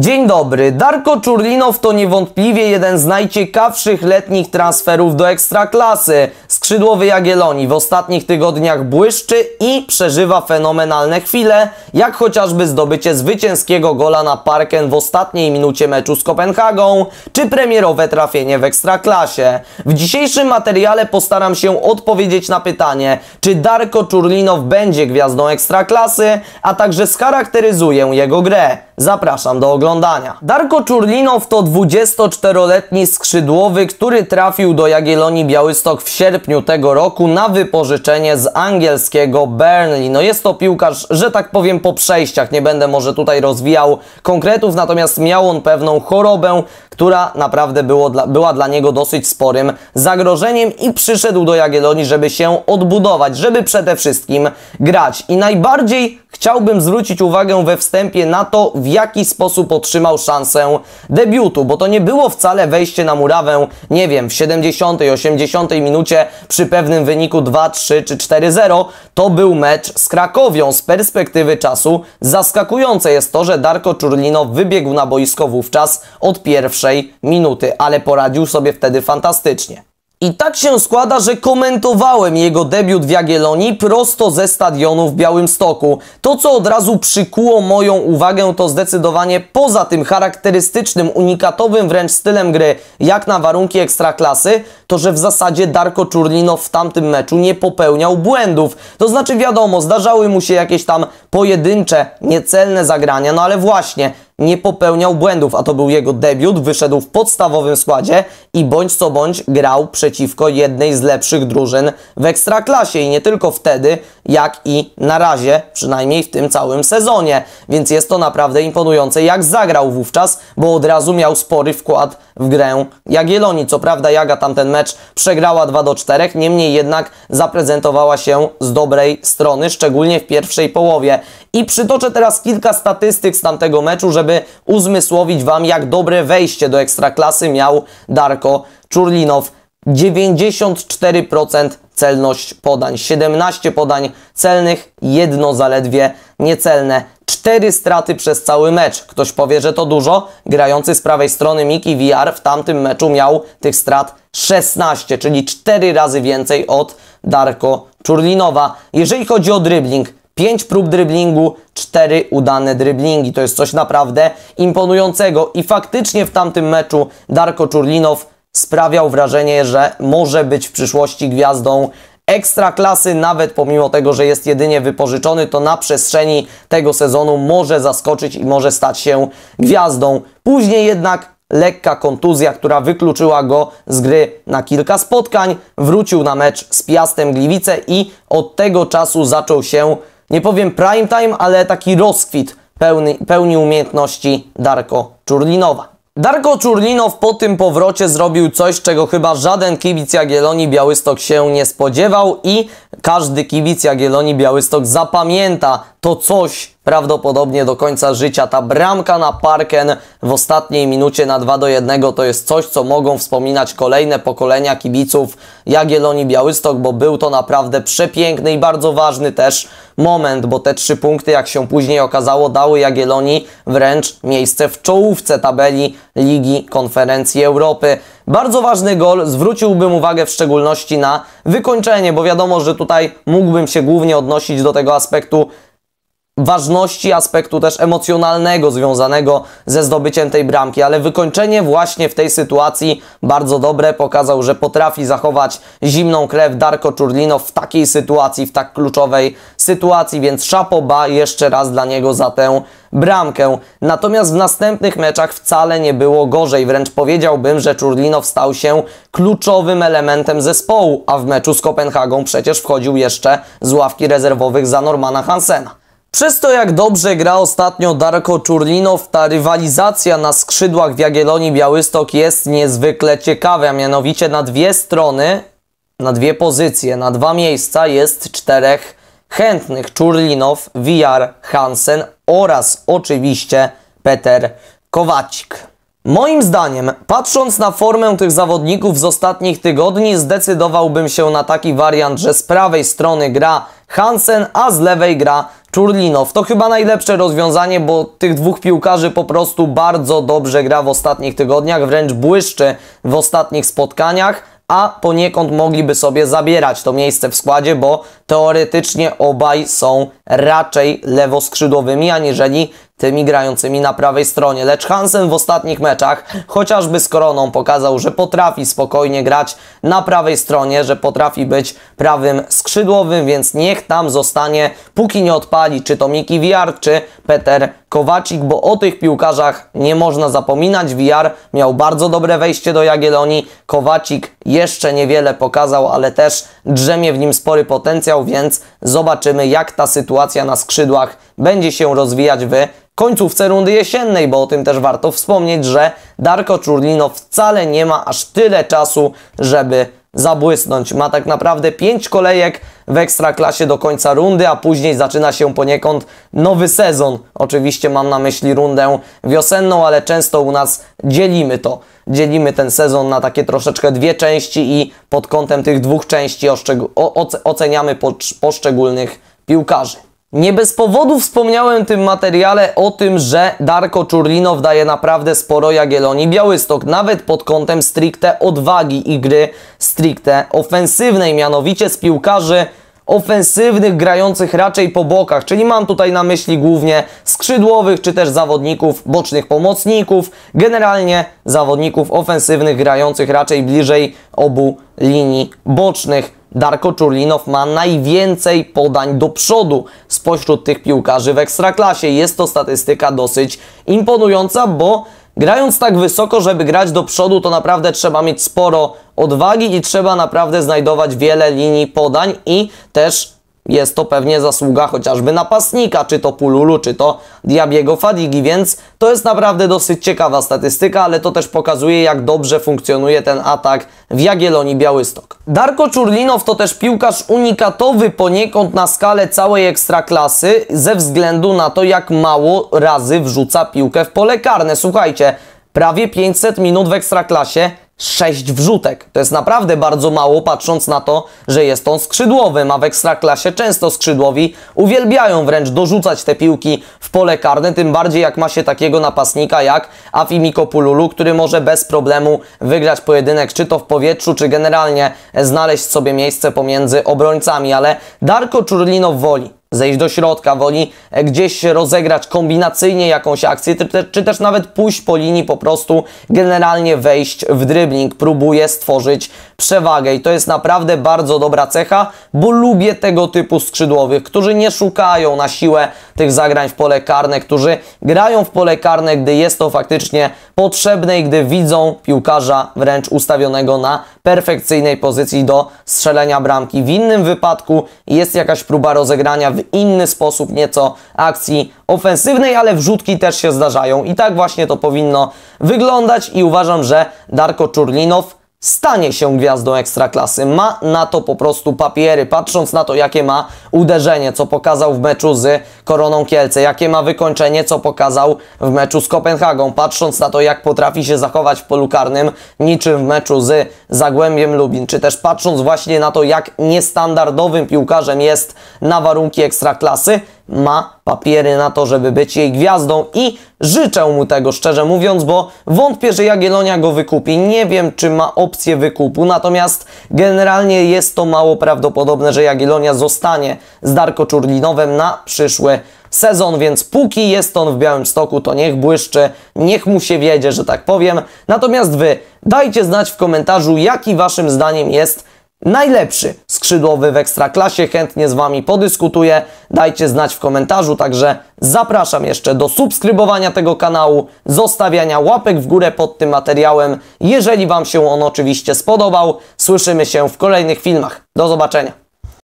Dzień dobry. Darko Czurlinow to niewątpliwie jeden z najciekawszych letnich transferów do ekstraklasy. Skrzydłowy Jagiellonii w ostatnich tygodniach błyszczy i przeżywa fenomenalne chwile, jak chociażby zdobycie zwycięskiego gola na Parken w ostatniej minucie meczu z Kopenhagą, czy premierowe trafienie w ekstraklasie. W dzisiejszym materiale postaram się odpowiedzieć na pytanie, czy Darko Czurlinow będzie gwiazdą ekstraklasy, a także scharakteryzuję jego grę. Zapraszam do oglądania oglądania. Darko Czurlinow to 24-letni skrzydłowy, który trafił do Jagiellonii Białystok w sierpniu tego roku na wypożyczenie z angielskiego Burnley. No jest to piłkarz, że tak powiem po przejściach, nie będę może tutaj rozwijał konkretów, natomiast miał on pewną chorobę, która naprawdę było dla, była dla niego dosyć sporym zagrożeniem i przyszedł do Jagiellonii, żeby się odbudować, żeby przede wszystkim grać. I najbardziej chciałbym zwrócić uwagę we wstępie na to, w jaki sposób otrzymał szansę debiutu, bo to nie było wcale wejście na murawę, nie wiem, w 70, 80 minucie przy pewnym wyniku 2, 3 czy 4-0. To był mecz z Krakowią. Z perspektywy czasu zaskakujące jest to, że Darko Czurlino wybiegł na boisko wówczas od pierwszej pierwszej minuty, ale poradził sobie wtedy fantastycznie. I tak się składa, że komentowałem jego debiut w Jagiellonii prosto ze stadionu w Białymstoku. To, co od razu przykuło moją uwagę, to zdecydowanie poza tym charakterystycznym, unikatowym wręcz stylem gry, jak na warunki ekstraklasy, to, że w zasadzie Darko Czurlino w tamtym meczu nie popełniał błędów. To znaczy wiadomo, zdarzały mu się jakieś tam pojedyncze, niecelne zagrania, no ale właśnie, nie popełniał błędów, a to był jego debiut, wyszedł w podstawowym składzie i bądź co bądź grał przeciwko jednej z lepszych drużyn w Ekstraklasie i nie tylko wtedy, jak i na razie, przynajmniej w tym całym sezonie, więc jest to naprawdę imponujące jak zagrał wówczas, bo od razu miał spory wkład w grę Jagiellonii. Co prawda Jaga tamten mecz przegrała 2 do 4, niemniej jednak zaprezentowała się z dobrej strony, szczególnie w pierwszej połowie. I przytoczę teraz kilka statystyk z tamtego meczu, żeby żeby uzmysłowić Wam, jak dobre wejście do Ekstraklasy miał Darko Czurlinow. 94% celność podań, 17 podań celnych, jedno zaledwie niecelne. Cztery straty przez cały mecz. Ktoś powie, że to dużo. Grający z prawej strony Miki VR w tamtym meczu miał tych strat 16, czyli 4 razy więcej od Darko Czurlinowa. Jeżeli chodzi o dribbling, 5 prób dribblingu, cztery udane dryblingi. To jest coś naprawdę imponującego i faktycznie w tamtym meczu Darko Czurlinow sprawiał wrażenie, że może być w przyszłości gwiazdą ekstra klasy, nawet pomimo tego, że jest jedynie wypożyczony, to na przestrzeni tego sezonu może zaskoczyć i może stać się gwiazdą. Później jednak lekka kontuzja, która wykluczyła go z gry na kilka spotkań, wrócił na mecz z Piastem Gliwice i od tego czasu zaczął się nie powiem prime time, ale taki rozkwit pełny, pełni umiejętności Darko Czurlinowa. Darko Czurlinow po tym powrocie zrobił coś, czego chyba żaden kibic Jagiellonii Białystok się nie spodziewał i każdy kibic Jagiellonii Białystok zapamięta to coś, prawdopodobnie do końca życia. Ta bramka na Parken w ostatniej minucie na 2 do 1 to jest coś, co mogą wspominać kolejne pokolenia kibiców Jagielloni Białystok, bo był to naprawdę przepiękny i bardzo ważny też moment, bo te trzy punkty, jak się później okazało, dały Jagielloni wręcz miejsce w czołówce tabeli Ligi Konferencji Europy. Bardzo ważny gol, zwróciłbym uwagę w szczególności na wykończenie, bo wiadomo, że tutaj mógłbym się głównie odnosić do tego aspektu ważności aspektu też emocjonalnego związanego ze zdobyciem tej bramki, ale wykończenie właśnie w tej sytuacji bardzo dobre pokazał, że potrafi zachować zimną krew Darko Czurlino w takiej sytuacji, w tak kluczowej sytuacji, więc szapoba jeszcze raz dla niego za tę bramkę. Natomiast w następnych meczach wcale nie było gorzej, wręcz powiedziałbym, że Czurlinow stał się kluczowym elementem zespołu, a w meczu z Kopenhagą przecież wchodził jeszcze z ławki rezerwowych za Normana Hansena. Przez to jak dobrze gra ostatnio Darko Czurlinow, ta rywalizacja na skrzydłach w Jagiellonii Białystok jest niezwykle ciekawa, mianowicie na dwie strony, na dwie pozycje, na dwa miejsca jest czterech chętnych. Czurlinow, Wijar, Hansen oraz oczywiście Peter Kowacik. Moim zdaniem, patrząc na formę tych zawodników z ostatnich tygodni, zdecydowałbym się na taki wariant, że z prawej strony gra Hansen, a z lewej gra Czurlinow. To chyba najlepsze rozwiązanie, bo tych dwóch piłkarzy po prostu bardzo dobrze gra w ostatnich tygodniach, wręcz błyszczy w ostatnich spotkaniach, a poniekąd mogliby sobie zabierać to miejsce w składzie, bo teoretycznie obaj są raczej lewoskrzydłowymi, aniżeli tymi grającymi na prawej stronie, lecz Hansen w ostatnich meczach, chociażby z Koroną, pokazał, że potrafi spokojnie grać na prawej stronie, że potrafi być prawym skrzydłowym, więc niech tam zostanie, póki nie odpali czy to Miki Wiard, czy Peter Kowacik, bo o tych piłkarzach nie można zapominać. VR miał bardzo dobre wejście do Jagiellonii. Kowacik jeszcze niewiele pokazał, ale też drzemie w nim spory potencjał, więc zobaczymy jak ta sytuacja na skrzydłach będzie się rozwijać w końcówce rundy jesiennej, bo o tym też warto wspomnieć, że Darko Czurlino wcale nie ma aż tyle czasu, żeby zabłysnąć. Ma tak naprawdę 5 kolejek w Ekstraklasie do końca rundy, a później zaczyna się poniekąd nowy sezon. Oczywiście mam na myśli rundę wiosenną, ale często u nas dzielimy to. Dzielimy ten sezon na takie troszeczkę dwie części i pod kątem tych dwóch części oceniamy poszczególnych piłkarzy. Nie bez powodu wspomniałem w tym materiale o tym, że Darko Czurlinow daje naprawdę sporo Jagielonii Białystok, nawet pod kątem stricte odwagi i gry stricte ofensywnej, mianowicie z piłkarzy ofensywnych, grających raczej po bokach, czyli mam tutaj na myśli głównie skrzydłowych, czy też zawodników bocznych pomocników, generalnie zawodników ofensywnych, grających raczej bliżej obu linii bocznych. Darko Czurlinow ma najwięcej podań do przodu spośród tych piłkarzy w Ekstraklasie. Jest to statystyka dosyć imponująca, bo grając tak wysoko, żeby grać do przodu, to naprawdę trzeba mieć sporo odwagi i trzeba naprawdę znajdować wiele linii podań i też jest to pewnie zasługa chociażby napastnika, czy to Pululu, czy to Diabiego Fadigi, więc to jest naprawdę dosyć ciekawa statystyka, ale to też pokazuje jak dobrze funkcjonuje ten atak w Jagiellonii Białystok. Darko Czurlinow to też piłkarz unikatowy poniekąd na skalę całej ekstraklasy ze względu na to jak mało razy wrzuca piłkę w pole karne. Słuchajcie, prawie 500 minut w ekstraklasie, 6 wrzutek. To jest naprawdę bardzo mało, patrząc na to, że jest on skrzydłowym, a w ekstraklasie często skrzydłowi uwielbiają wręcz dorzucać te piłki w pole karne, tym bardziej jak ma się takiego napastnika jak Afimiko Pululu, który może bez problemu wygrać pojedynek, czy to w powietrzu, czy generalnie znaleźć sobie miejsce pomiędzy obrońcami, ale Darko Czurlinow woli zejść do środka, woli e, gdzieś rozegrać kombinacyjnie jakąś akcję, czy też nawet pójść po linii, po prostu generalnie wejść w dribbling, próbuje stworzyć przewagę i to jest naprawdę bardzo dobra cecha, bo lubię tego typu skrzydłowych, którzy nie szukają na siłę tych zagrań w pole karne, którzy grają w pole karne, gdy jest to faktycznie potrzebne i gdy widzą piłkarza wręcz ustawionego na perfekcyjnej pozycji do strzelenia bramki. W innym wypadku jest jakaś próba rozegrania w inny sposób nieco akcji ofensywnej, ale wrzutki też się zdarzają i tak właśnie to powinno wyglądać i uważam, że Darko Czurlinow stanie się gwiazdą ekstraklasy. Ma na to po prostu papiery, patrząc na to, jakie ma uderzenie, co pokazał w meczu z Koroną Kielce, jakie ma wykończenie, co pokazał w meczu z Kopenhagą, patrząc na to, jak potrafi się zachować w polu karnym, niczym w meczu z Zagłębiem Lubin, czy też patrząc właśnie na to, jak niestandardowym piłkarzem jest na warunki ekstraklasy, ma papiery na to, żeby być jej gwiazdą i życzę mu tego szczerze mówiąc, bo wątpię, że Jagiellonia go wykupi. Nie wiem, czy ma opcję wykupu, natomiast generalnie jest to mało prawdopodobne, że Jagiellonia zostanie z Darko Czurlinowem na przyszły sezon, więc póki jest on w białym stoku, to niech błyszczy, niech mu się wiedzie, że tak powiem. Natomiast Wy dajcie znać w komentarzu, jaki Waszym zdaniem jest najlepszy skrzydłowy w Ekstraklasie. Chętnie z Wami podyskutuję. Dajcie znać w komentarzu, także zapraszam jeszcze do subskrybowania tego kanału, zostawiania łapek w górę pod tym materiałem, jeżeli Wam się on oczywiście spodobał. Słyszymy się w kolejnych filmach. Do zobaczenia.